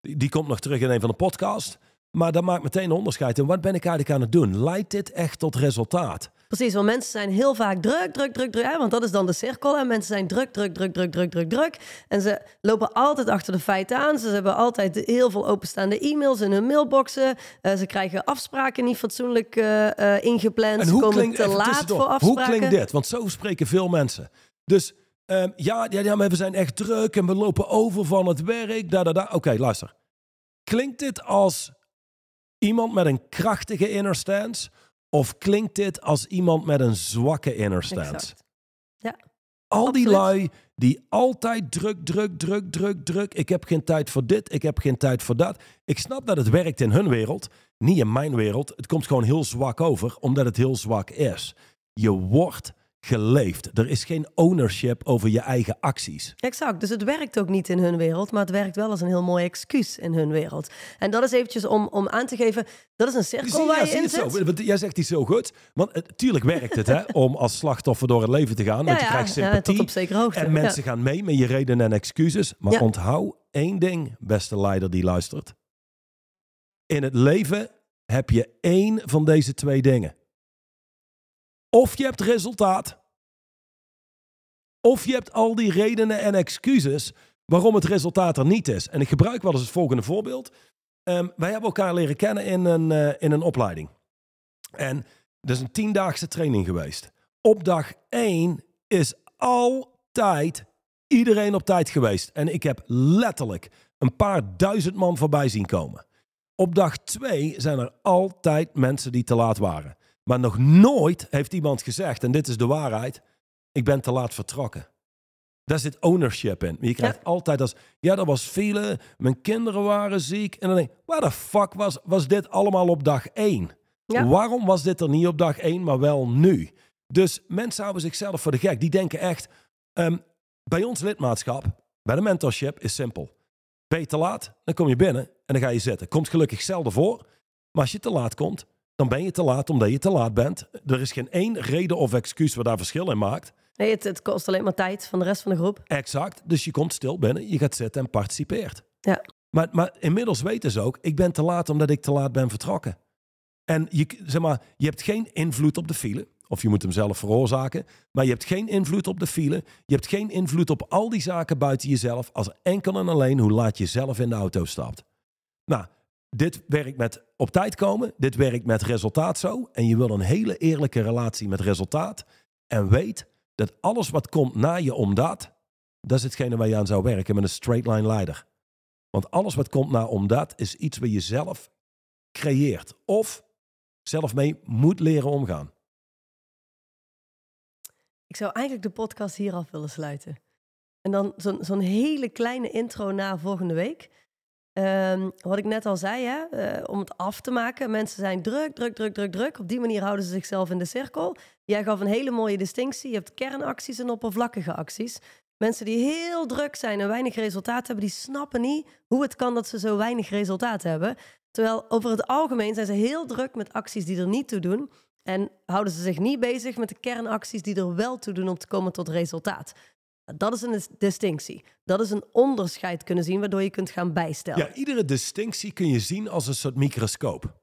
Die, die komt nog terug in een van de podcasts. Maar dat maakt meteen een onderscheid. En wat ben ik eigenlijk aan het doen? Leidt dit echt tot resultaat? Precies, want mensen zijn heel vaak druk, druk, druk, druk. Hè? Want dat is dan de cirkel. En mensen zijn druk, druk, druk, druk, druk, druk, druk. En ze lopen altijd achter de feiten aan. Ze hebben altijd heel veel openstaande e-mails in hun mailboxen. Eh, ze krijgen afspraken niet fatsoenlijk eh, eh, ingepland. En ze komen te laat voor afspraken. Hoe klinkt dit? Want zo spreken veel mensen. Dus ehm, ja, ja, ja, maar we zijn echt druk en we lopen over van het werk. Da, da, da. Oké, luister. Klinkt dit als iemand met een krachtige inner stance? Of klinkt dit als iemand met een zwakke inner stance? Ja. Al die lui die altijd druk, druk, druk, druk, druk. Ik heb geen tijd voor dit, ik heb geen tijd voor dat. Ik snap dat het werkt in hun wereld, niet in mijn wereld. Het komt gewoon heel zwak over, omdat het heel zwak is. Je wordt geleefd. Er is geen ownership over je eigen acties. Exact. Dus het werkt ook niet in hun wereld, maar het werkt wel als een heel mooi excuus in hun wereld. En dat is eventjes om, om aan te geven, dat is een cirkel waar ja, je in zit. Jij zegt die zo goed, want natuurlijk tuurlijk werkt het hè, om als slachtoffer door het leven te gaan, want ja, krijgt sympathie. Ja, op hoogte. En mensen gaan mee met je redenen en excuses, maar onthoud één ding, beste leider die luistert. In het leven heb je één van deze twee dingen. Of je hebt resultaat. Of je hebt al die redenen en excuses waarom het resultaat er niet is. En ik gebruik wel eens het volgende voorbeeld. Ehm, wij hebben elkaar leren kennen in een, eh, in een opleiding. En dat is een tiendaagse training geweest. Op dag één is altijd iedereen op tijd geweest. En ik heb letterlijk een paar duizend man voorbij zien komen. Op dag twee zijn er altijd mensen die te laat waren. Maar nog nooit heeft iemand gezegd, en dit is de waarheid, ik ben te laat vertrokken. Daar zit ownership in. Je krijgt altijd als, ja, dat was file, mijn kinderen waren ziek. En dan denk ik, waar de fuck was, was dit allemaal op dag één? Waarom was dit er niet op dag één, maar wel nu? Dus mensen houden zichzelf voor de gek. Die denken echt, um, bij ons lidmaatschap, bij de mentorship, is simpel. Ben je te laat, dan kom je binnen en dan ga je zitten. Komt gelukkig zelden voor. Maar als je te laat komt, dan ben je te laat omdat je te laat bent. Er is geen één reden of excuus waar daar verschil in maakt. Nee, het, kost alleen maar tijd van de rest van de groep. Exact. Dus je komt stil binnen, je gaat zitten en participeert. Ja. Maar, maar inmiddels weten ze ook, ik ben te laat omdat ik te laat ben vertrokken. En je, zeg maar, je hebt geen invloed op de file. Of je moet hem zelf veroorzaken. Maar je hebt geen invloed op de file. Je hebt geen invloed op al die zaken buiten jezelf. Als enkel en alleen hoe laat je zelf in de auto stapt. Nou, dit werkt met op tijd komen. Dit werkt met resultaat zo. En je wil een hele eerlijke relatie met resultaat. En weet dat alles wat komt na je omdat, dat is hetgene waar je aan zou werken met een straight line leider. Want alles wat komt na omdat is iets wat je zelf creëert. Of zelf mee moet leren omgaan. Ik zou eigenlijk de podcast hier af willen sluiten. En dan zo'n hele kleine intro na volgende week. Ehm, wat ik net al zei, hè, eh, om het af te maken. Mensen zijn druk, druk, druk, druk, druk. Op die manier houden ze zichzelf in de cirkel. Jij gaf een hele mooie distinctie. Je hebt kernacties en oppervlakkige acties. Mensen die heel druk zijn en weinig resultaat hebben, die snappen niet hoe het kan dat ze zo weinig resultaat hebben. Terwijl over het algemeen zijn ze heel druk met acties die er niet toe doen. En houden ze zich niet bezig met de kernacties die er wel toe doen om te komen tot resultaat. Dat is een distinctie. Dat is een onderscheid kunnen zien, waardoor je kunt gaan bijstellen. Ja, iedere distinctie kun je zien als een soort microscoop.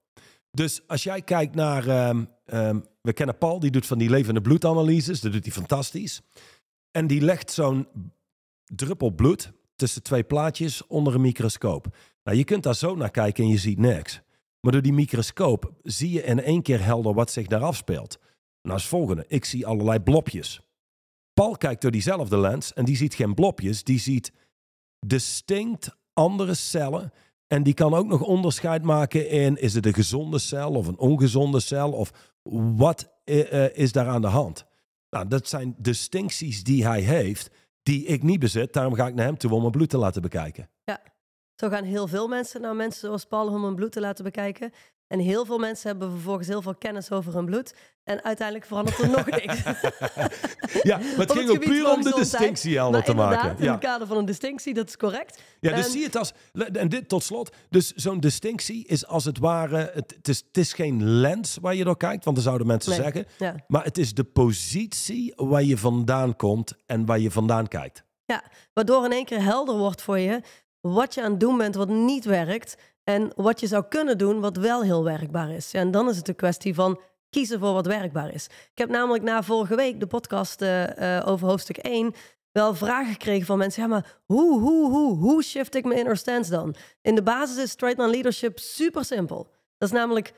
Dus als jij kijkt naar. Ehm, ehm, we kennen Paul, die doet van die levende bloedanalyses. Dat doet hij fantastisch. En die legt zo'n druppel bloed tussen twee plaatjes onder een microscoop. Nou, je kunt daar zo naar kijken en je ziet niks. Maar door die microscoop zie je in één keer helder wat zich daar afspeelt. Nou, als volgende. Ik zie allerlei blopjes. Paul kijkt door diezelfde lens en die ziet geen blopjes, die ziet distinct andere cellen. En die kan ook nog onderscheid maken in: is het een gezonde cel of een ongezonde cel? Of wat eh, eh, is daar aan de hand? Nou, dat zijn distincties die hij heeft, die ik niet bezit. Daarom ga ik naar hem toe om mijn bloed te laten bekijken. Ja, zo gaan heel veel mensen naar mensen zoals Paul om hun bloed te laten bekijken. En heel veel mensen hebben vervolgens heel veel kennis over hun bloed. En uiteindelijk verandert er nog niks. ja, maar het ging ook puur om de distinctie al te maken. Ja. in het kader van een distinctie, dat is correct. Ja, dus zie het als... En dit tot slot. Dus zo'n distinctie is als het ware... Het, is, het is geen lens waar je door kijkt, want dan zouden mensen zeggen. Maar het is de positie waar je vandaan komt en waar je vandaan kijkt. Ja, waardoor in één keer helder wordt voor je wat je aan het doen bent wat niet werkt. En wat je zou kunnen doen, wat wel heel werkbaar is. en dan is het een kwestie van kiezen voor wat werkbaar is. Ik heb namelijk na vorige week de podcast eh, eh, over hoofdstuk 1 wel vragen gekregen van mensen. Ja, maar hoe, hoe, hoe, hoe shift ik mijn inner dan? In de basis is straight line leadership super simpel. Dat is namelijk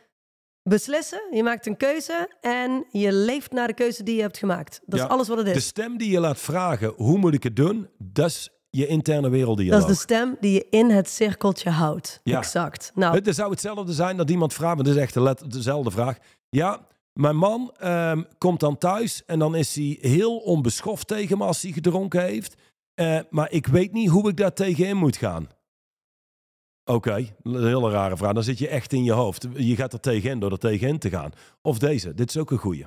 beslissen, je maakt een keuze en je leeft naar de keuze die je hebt gemaakt. Dat is alles wat het is. De stem die je laat vragen, hoe moet ik het doen, dat is je interne werelddialoog. Dat is de stem die je in het cirkeltje houdt. Ja. Exact. Nou. Het, zou hetzelfde zijn dat iemand vraagt, maar het is echt dezelfde vraag. Ja, mijn man ehm, komt dan thuis en dan is hij heel onbeschoft tegen me als hij gedronken heeft. Eh, maar ik weet niet hoe ik daar tegenin moet gaan. Oké, een hele rare vraag. Dan zit je echt in je hoofd. Je gaat er tegenin door er tegenin te gaan. Of deze, dit is ook een goeie.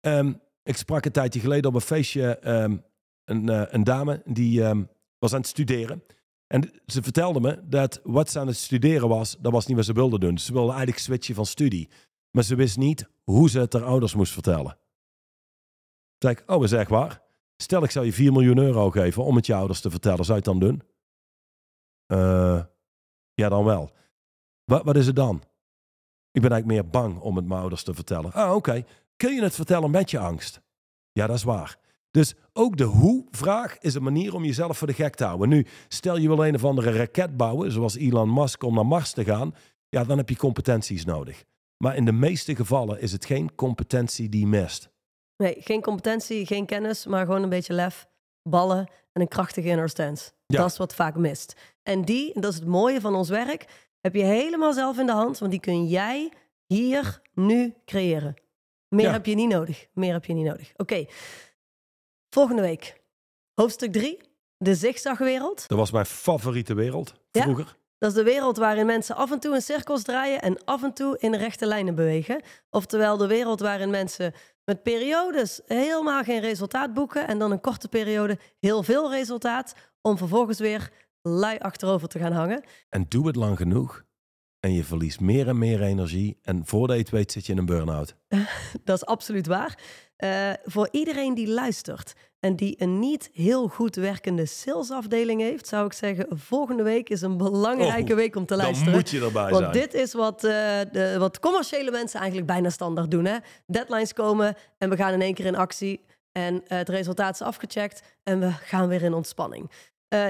Ehm, ik sprak een tijdje geleden op een feestje ehm, een, eh, een, dame die was aan het studeren. En ze vertelde me dat wat ze aan het studeren was, dat was niet wat ze wilde doen. Ze wilde eigenlijk switchen van studie. Maar ze wist niet hoe ze het haar ouders moest vertellen. Toen ik, oh, is echt waar? Stel, ik zou je 4 miljoen euro geven om het je ouders te vertellen. Zou je het dan doen? Eh, ja, dan wel. Wat, wat is het dan? Ik ben eigenlijk meer bang om het mijn ouders te vertellen. Ah, oké. Kun je het vertellen met je angst? Ja, dat is waar. Dus ook de hoe-vraag is een manier om jezelf voor de gek te houden. Nu, stel je wil een of andere raket bouwen, zoals Elon Musk, om naar Mars te gaan. Ja, dan heb je competenties nodig. Maar in de meeste gevallen is het geen competentie die mist. Nee, geen competentie, geen kennis, maar gewoon een beetje lef, ballen en een krachtige inner stance. Dat is wat vaak mist. En die, dat is het mooie van ons werk, heb je helemaal zelf in de hand, want die kun jij hier, nu creëren. Meer heb je niet nodig. Meer heb je niet nodig. Oké. Volgende week, hoofdstuk 3, de zigzagwereld. Dat was mijn favoriete wereld vroeger. Ja, dat is de wereld waarin mensen af en toe in cirkels draaien en af en toe in rechte lijnen bewegen. Oftewel de wereld waarin mensen met periodes helemaal geen resultaat boeken en dan een korte periode heel veel resultaat om vervolgens weer lui achterover te gaan hangen. En doe het lang genoeg en je verliest meer en meer energie en voordat je het weet zit je in een burn-out. dat is absoluut waar. Eh, voor iedereen die luistert en die een niet heel goed werkende salesafdeling heeft, zou ik zeggen: volgende week is een belangrijke oh, week om te luisteren. Dan moet je erbij Want dit is wat, eh, de, wat commerciële mensen eigenlijk bijna standaard doen: hè? deadlines komen en we gaan in één keer in actie. En eh, het resultaat is afgecheckt en we gaan weer in ontspanning.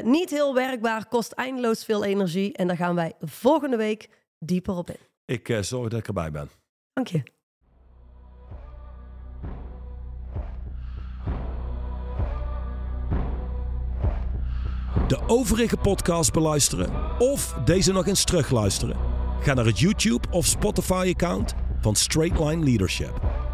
niet heel werkbaar, kost eindeloos veel energie. En daar gaan wij volgende week dieper op in. Ik zorg dat ik erbij ben. Dank je. de overige podcast beluisteren of deze nog eens terugluisteren? Ga naar het YouTube of Spotify account van Straightline Leadership.